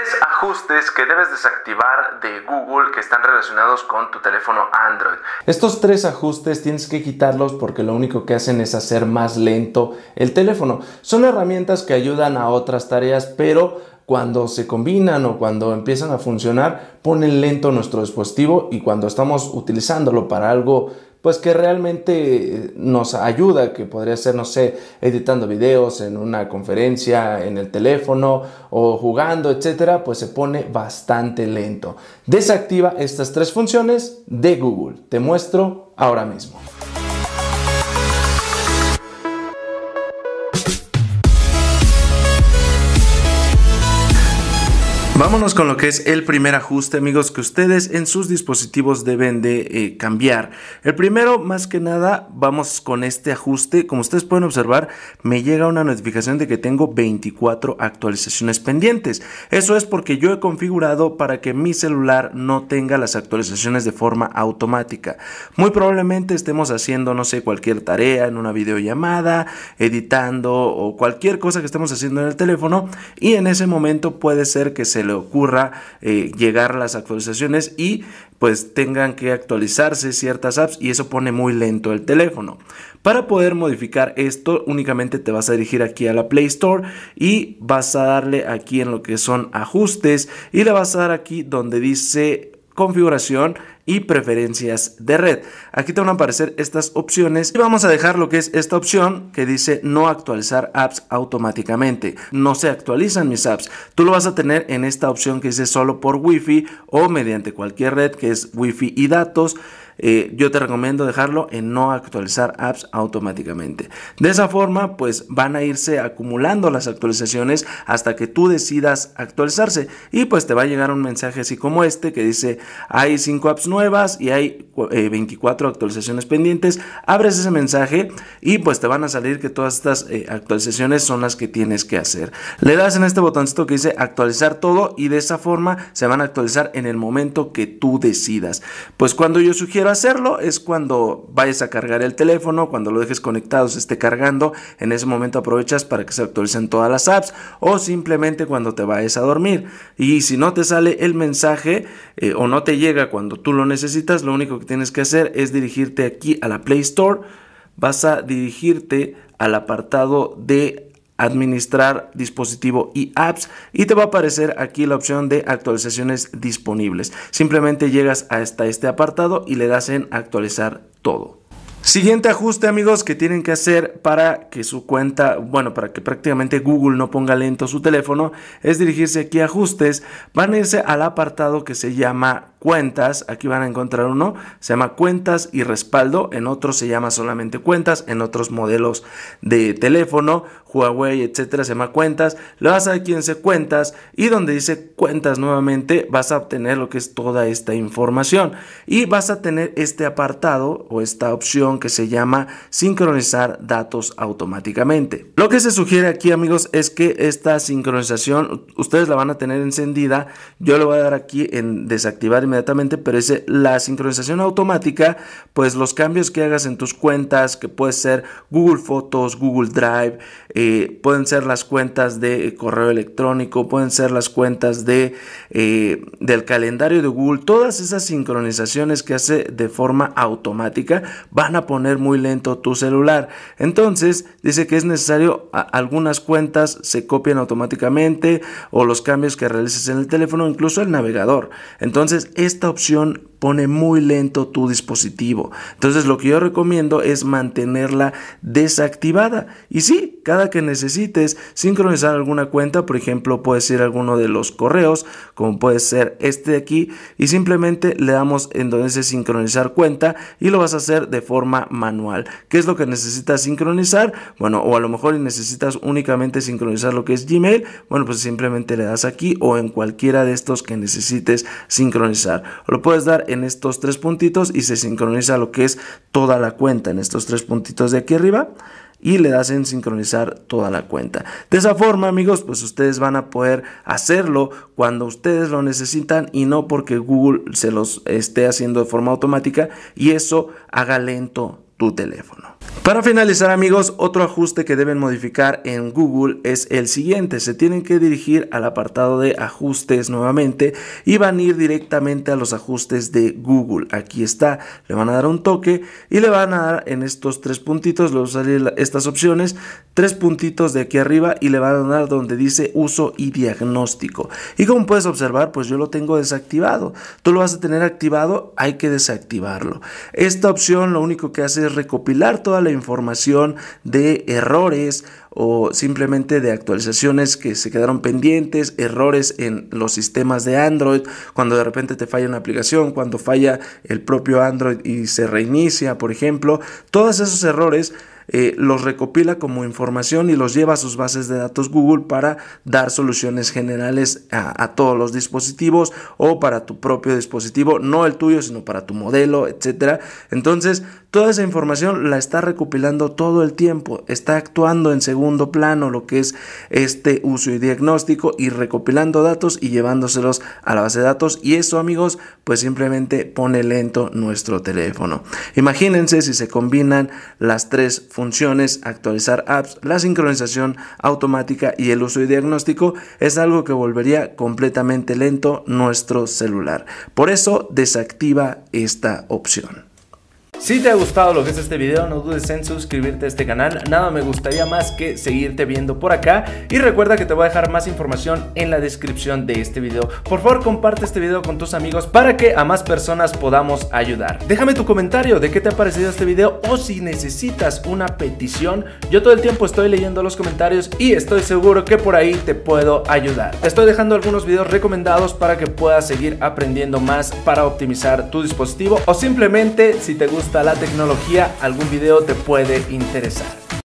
tres ajustes que debes desactivar de Google que están relacionados con tu teléfono Android. Estos tres ajustes tienes que quitarlos porque lo único que hacen es hacer más lento el teléfono. Son herramientas que ayudan a otras tareas, pero cuando se combinan o cuando empiezan a funcionar, ponen lento nuestro dispositivo y cuando estamos utilizándolo para algo pues que realmente nos ayuda, que podría ser, no sé, editando videos en una conferencia, en el teléfono o jugando, etcétera, pues se pone bastante lento. Desactiva estas tres funciones de Google. Te muestro ahora mismo. Vámonos con lo que es el primer ajuste, amigos, que ustedes en sus dispositivos deben de eh, cambiar. El primero, más que nada, vamos con este ajuste. Como ustedes pueden observar, me llega una notificación de que tengo 24 actualizaciones pendientes. Eso es porque yo he configurado para que mi celular no tenga las actualizaciones de forma automática. Muy probablemente estemos haciendo, no sé, cualquier tarea en una videollamada, editando o cualquier cosa que estemos haciendo en el teléfono y en ese momento puede ser que se le ocurra eh, llegar las actualizaciones y pues tengan que actualizarse ciertas apps y eso pone muy lento el teléfono. Para poder modificar esto únicamente te vas a dirigir aquí a la Play Store y vas a darle aquí en lo que son ajustes y le vas a dar aquí donde dice configuración y preferencias de red. Aquí te van a aparecer estas opciones y vamos a dejar lo que es esta opción que dice no actualizar apps automáticamente. No se actualizan mis apps. Tú lo vas a tener en esta opción que dice solo por wifi o mediante cualquier red que es wifi y datos. Eh, yo te recomiendo dejarlo en no actualizar apps automáticamente. De esa forma, pues van a irse acumulando las actualizaciones hasta que tú decidas actualizarse y pues te va a llegar un mensaje así como este que dice hay 5 apps nuevas y hay 24 eh, actualizaciones pendientes. Abres ese mensaje y pues te van a salir que todas estas eh, actualizaciones son las que tienes que hacer. Le das en este botoncito que dice actualizar todo y de esa forma se van a actualizar en el momento que tú decidas. Pues cuando yo sugiero hacerlo es cuando vayas a cargar el teléfono, cuando lo dejes conectado, se esté cargando, en ese momento aprovechas para que se actualicen todas las apps o simplemente cuando te vayas a dormir. Y si no te sale el mensaje eh, o no te llega cuando tú lo necesitas, lo único que tienes que hacer es dirigirte aquí a la Play Store, vas a dirigirte al apartado de administrar dispositivo y apps y te va a aparecer aquí la opción de actualizaciones disponibles. Simplemente llegas hasta este apartado y le das en actualizar todo. Siguiente ajuste, amigos, que tienen que hacer para que su cuenta, bueno, para que prácticamente Google no ponga lento su teléfono, es dirigirse aquí a ajustes. Van a irse al apartado que se llama cuentas. Aquí van a encontrar uno, se llama cuentas y respaldo. En otros se llama solamente cuentas. En otros modelos de teléfono, Huawei, etcétera, se llama cuentas. Le vas a dar aquí en cuentas y donde dice cuentas nuevamente vas a obtener lo que es toda esta información y vas a tener este apartado o esta opción que se llama sincronizar datos automáticamente. Lo que se sugiere aquí amigos es que esta sincronización ustedes la van a tener encendida. Yo lo voy a dar aquí en desactivar inmediatamente, pero es la sincronización automática, pues los cambios que hagas en tus cuentas, que puede ser Google Fotos, Google Drive, eh, pueden ser las cuentas de correo electrónico, pueden ser las cuentas de, eh, del calendario de Google, todas esas sincronizaciones que hace de forma automática van a poner muy lento tu celular. Entonces, dice que es necesario algunas cuentas se copian automáticamente o los cambios que realices en el teléfono, incluso el navegador. Entonces, esta opción pone muy lento tu dispositivo. Entonces lo que yo recomiendo es mantenerla desactivada. Y sí, cada que necesites sincronizar alguna cuenta, por ejemplo, puedes ir a alguno de los correos, como puede ser este de aquí, y simplemente le damos en donde dice sincronizar cuenta y lo vas a hacer de forma manual. ¿Qué es lo que necesitas sincronizar? Bueno, o a lo mejor necesitas únicamente sincronizar lo que es Gmail, bueno, pues simplemente le das aquí o en cualquiera de estos que necesites sincronizar. O lo puedes dar en estos tres puntitos y se sincroniza lo que es toda la cuenta en estos tres puntitos de aquí arriba y le das en sincronizar toda la cuenta. De esa forma, amigos, pues ustedes van a poder hacerlo cuando ustedes lo necesitan y no porque Google se los esté haciendo de forma automática y eso haga lento tu teléfono. Para finalizar amigos, otro ajuste que deben modificar en Google es el siguiente. Se tienen que dirigir al apartado de ajustes nuevamente y van a ir directamente a los ajustes de Google. Aquí está, le van a dar un toque y le van a dar en estos tres puntitos, luego salir estas opciones, tres puntitos de aquí arriba y le van a dar donde dice uso y diagnóstico. Y como puedes observar, pues yo lo tengo desactivado. Tú lo vas a tener activado, hay que desactivarlo. Esta opción lo único que hace es recopilar toda la información de errores o simplemente de actualizaciones que se quedaron pendientes, errores en los sistemas de Android, cuando de repente te falla una aplicación, cuando falla el propio Android y se reinicia, por ejemplo, todos esos errores eh, los recopila como información y los lleva a sus bases de datos Google para dar soluciones generales a, todos los dispositivos o para tu propio dispositivo, no el tuyo, sino para tu modelo, etcétera. Entonces, toda esa información la está recopilando todo el tiempo, está actuando en segundo plano lo que es este uso y diagnóstico y recopilando datos y llevándoselos a la base de datos y eso amigos pues simplemente pone lento nuestro teléfono. Imagínense si se combinan las tres funciones, actualizar apps, la sincronización automática y el uso y diagnóstico es algo que volvería completamente lento nuestro celular. Por eso desactiva esta opción. Si te ha gustado lo que es este video, no dudes en suscribirte a este canal, nada me gustaría más que seguirte viendo por acá y recuerda que te voy a dejar más información en la descripción de este video. Por favor comparte este video con tus amigos para que a más personas podamos ayudar. Déjame tu comentario de qué te ha parecido este video o si necesitas una petición, yo todo el tiempo estoy leyendo los comentarios y estoy seguro que por ahí te puedo ayudar. Te estoy dejando algunos videos recomendados para que puedas seguir aprendiendo más para optimizar tu dispositivo o simplemente si te gusta la tecnología, algún video te puede interesar.